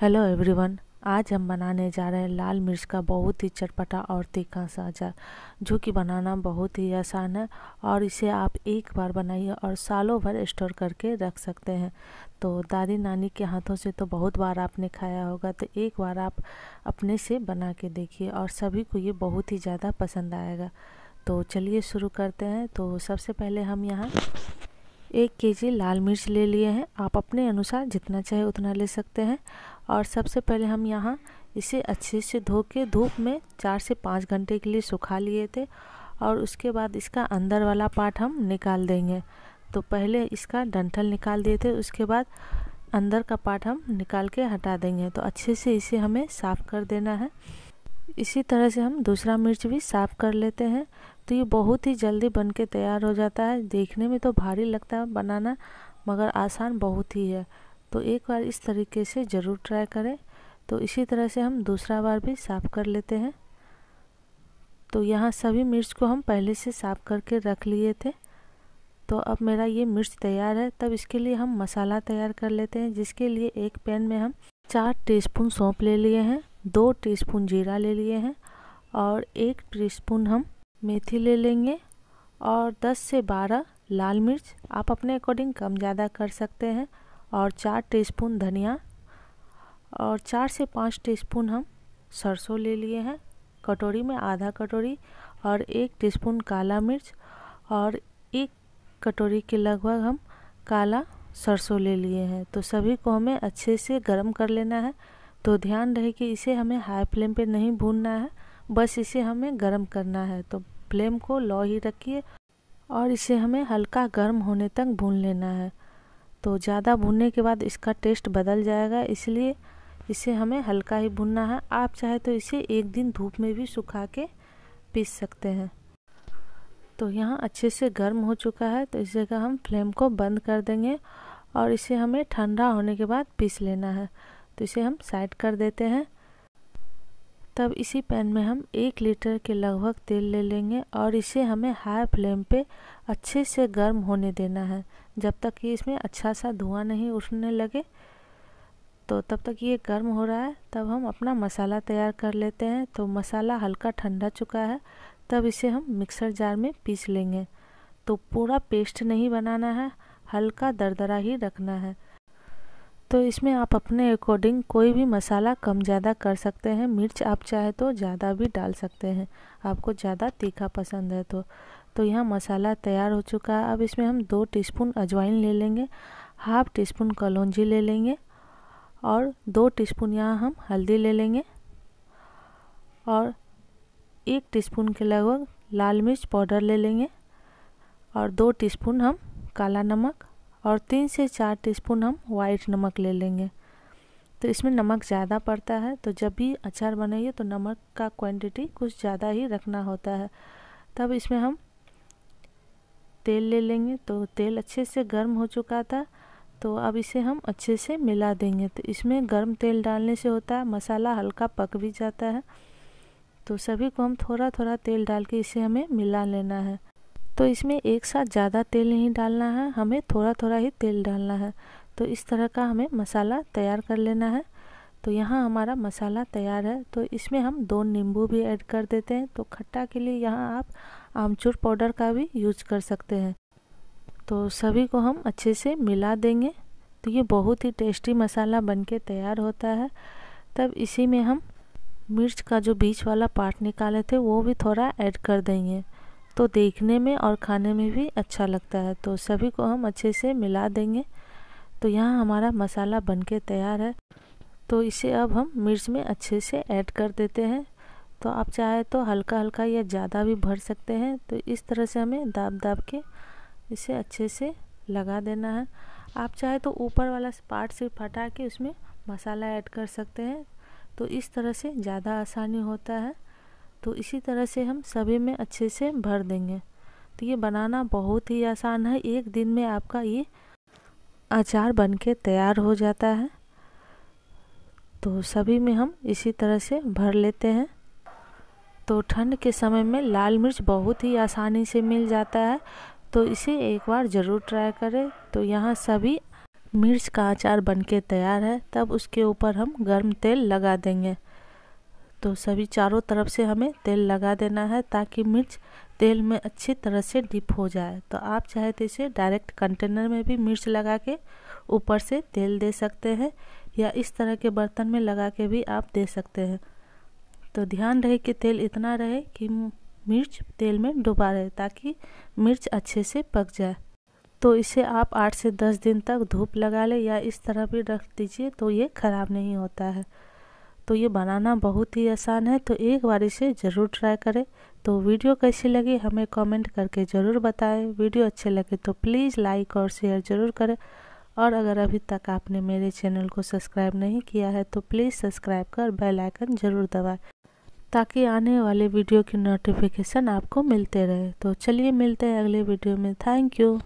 hello everyone आज हम बनाने जा रहे हैं लाल मिर्च का बहुत ही चटपटा और तीखा सा अचार जो कि बनाना बहुत ही आसान है और इसे आप एक बार बनाइए और सालों भर स्टोर करके रख सकते हैं तो दादी नानी के हाथों से तो बहुत बार आपने खाया होगा तो एक बार आप अपने से बना के देखिए और सभी को ये बहुत ही ज़्यादा पसंद आएगा तो चलिए शुरू करते हैं तो सबसे पहले हम यहाँ एक के जी लाल मिर्च ले लिए हैं आप अपने अनुसार जितना चाहे उतना ले सकते हैं और सबसे पहले हम यहाँ इसे अच्छे से धो के धूप में चार से पाँच घंटे के लिए सुखा लिए थे और उसके बाद इसका अंदर वाला पार्ट हम निकाल देंगे तो पहले इसका डंठल निकाल दिए थे उसके बाद अंदर का पार्ट हम निकाल के हटा देंगे तो अच्छे से इसे हमें साफ़ कर देना है इसी तरह से हम दूसरा मिर्च भी साफ़ कर लेते हैं तो ये बहुत ही जल्दी बन के तैयार हो जाता है देखने में तो भारी लगता है बनाना मगर आसान बहुत ही है तो एक बार इस तरीके से ज़रूर ट्राई करें तो इसी तरह से हम दूसरा बार भी साफ़ कर लेते हैं तो यहाँ सभी मिर्च को हम पहले से साफ़ करके रख लिए थे तो अब मेरा ये मिर्च तैयार है तब इसके लिए हम मसाला तैयार कर लेते हैं जिसके लिए एक पैन में हम चार टीस्पून सौंप ले लिए हैं दो टीस्पून जीरा ले लिए हैं और एक टीस्पून हम मेथी ले लेंगे और 10 से 12 लाल मिर्च आप अपने अकॉर्डिंग कम ज़्यादा कर सकते हैं और चार टीस्पून धनिया और चार से पाँच टीस्पून हम सरसों ले लिए हैं कटोरी में आधा कटोरी और एक टीस्पून काला मिर्च और एक कटोरी के लगभग हम काला सरसों ले लिए हैं तो सभी को हमें अच्छे से गर्म कर लेना है तो ध्यान रहे कि इसे हमें हाई फ्लेम पे नहीं भूनना है बस इसे हमें गर्म करना है तो फ्लेम को लो ही रखिए और इसे हमें हल्का गर्म होने तक भून लेना है तो ज़्यादा भूनने के बाद इसका टेस्ट बदल जाएगा इसलिए इसे हमें हल्का ही भुनना है आप चाहे तो इसे एक दिन धूप में भी सुखा के पीस सकते हैं तो यहाँ अच्छे से गर्म हो चुका है तो इस जगह हम फ्लेम को बंद कर देंगे और इसे हमें ठंडा होने के बाद पीस लेना है तो इसे हम साइड कर देते हैं तब इसी पैन में हम एक लीटर के लगभग तेल ले लेंगे और इसे हमें हाई फ्लेम पे अच्छे से गर्म होने देना है जब तक कि इसमें अच्छा सा धुआं नहीं उठने लगे तो तब तक ये गर्म हो रहा है तब हम अपना मसाला तैयार कर लेते हैं तो मसाला हल्का ठंडा चुका है तब इसे हम मिक्सर जार में पीस लेंगे तो पूरा पेस्ट नहीं बनाना है हल्का दरदरा ही रखना है तो इसमें आप अपने अकॉर्डिंग कोई भी मसाला कम ज़्यादा कर सकते हैं मिर्च आप चाहे तो ज़्यादा भी डाल सकते हैं आपको ज़्यादा तीखा पसंद है तो तो यहाँ मसाला तैयार हो चुका है अब इसमें हम दो टीस्पून अजवाइन ले लेंगे हाफ टी स्पून कलौजी ले लेंगे और दो टीस्पून यहाँ हम हल्दी ले लेंगे और एक टीस्पून के लगभग लाल मिर्च पाउडर ले लेंगे और दो टीस्पून हम काला नमक और तीन से चार टीस्पून हम वाइट नमक ले लेंगे तो इसमें नमक ज़्यादा पड़ता है तो जब भी अचार बनाइए तो नमक का क्वांटिटी कुछ ज़्यादा ही रखना होता है तब इसमें हम तेल ले लेंगे तो तेल अच्छे से गर्म हो चुका था तो अब इसे हम अच्छे से मिला देंगे तो इसमें गर्म तेल डालने से होता है मसाला हल्का पक भी जाता है तो सभी को हम थोड़ा थोड़ा तेल डाल के इसे हमें मिला लेना है तो इसमें एक साथ ज़्यादा तेल नहीं डालना है हमें थोड़ा थोड़ा ही तेल डालना है तो इस तरह का हमें मसाला तैयार कर लेना है तो यहाँ हमारा मसाला तैयार है तो इसमें हम दो नींबू भी ऐड कर देते हैं तो खट्टा के लिए यहाँ आप आमचूर पाउडर का भी यूज कर सकते हैं तो सभी को हम अच्छे से मिला देंगे तो ये बहुत ही टेस्टी मसाला बनके तैयार होता है तब इसी में हम मिर्च का जो बीच वाला पार्ट निकाले थे वो भी थोड़ा ऐड कर देंगे तो देखने में और खाने में भी अच्छा लगता है तो सभी को हम अच्छे से मिला देंगे तो यहाँ हमारा मसाला बनके तैयार है तो इसे अब हम मिर्च में अच्छे से ऐड कर देते हैं तो आप चाहे तो हल्का हल्का या ज़्यादा भी भर सकते हैं तो इस तरह से हमें दाब दाब के इसे अच्छे से लगा देना है आप चाहे तो ऊपर वाला पार्ट सिर्फ हटा के उसमें मसाला ऐड कर सकते हैं तो इस तरह से ज़्यादा आसानी होता है तो इसी तरह से हम सभी में अच्छे से भर देंगे तो ये बनाना बहुत ही आसान है एक दिन में आपका ये अचार बन के तैयार हो जाता है तो सभी में हम इसी तरह से भर लेते हैं तो ठंड के समय में लाल मिर्च बहुत ही आसानी से मिल जाता है तो इसे एक बार ज़रूर ट्राई करें तो यहाँ सभी मिर्च का अचार बनके तैयार है तब उसके ऊपर हम गर्म तेल लगा देंगे तो सभी चारों तरफ से हमें तेल लगा देना है ताकि मिर्च तेल में अच्छी तरह से डिप हो जाए तो आप चाहे तो इसे डायरेक्ट कंटेनर में भी मिर्च लगा के ऊपर से तेल दे सकते हैं या इस तरह के बर्तन में लगा के भी आप दे सकते हैं तो ध्यान रहे कि तेल इतना रहे कि मिर्च तेल में डुबा रहे ताकि मिर्च अच्छे से पक जाए तो इसे आप आठ से दस दिन तक धूप लगा लें या इस तरह भी रख दीजिए तो ये ख़राब नहीं होता है तो ये बनाना बहुत ही आसान है तो एक बार इसे ज़रूर ट्राई करें तो वीडियो कैसी लगी हमें कमेंट करके ज़रूर बताएं वीडियो अच्छे लगे तो प्लीज़ लाइक और शेयर ज़रूर करें और अगर अभी तक आपने मेरे चैनल को सब्सक्राइब नहीं किया है तो प्लीज़ सब्सक्राइब कर बेल आइकन ज़रूर दबाएं ताकि आने वाले वीडियो की नोटिफिकेशन आपको मिलते रहे तो चलिए मिलते हैं अगले वीडियो में थैंक यू